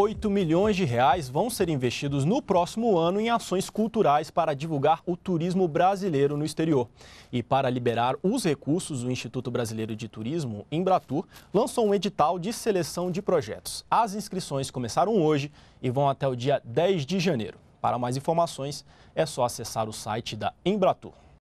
8 milhões de reais vão ser investidos no próximo ano em ações culturais para divulgar o turismo brasileiro no exterior. E para liberar os recursos, o Instituto Brasileiro de Turismo, Embratur, lançou um edital de seleção de projetos. As inscrições começaram hoje e vão até o dia 10 de janeiro. Para mais informações, é só acessar o site da Embratur.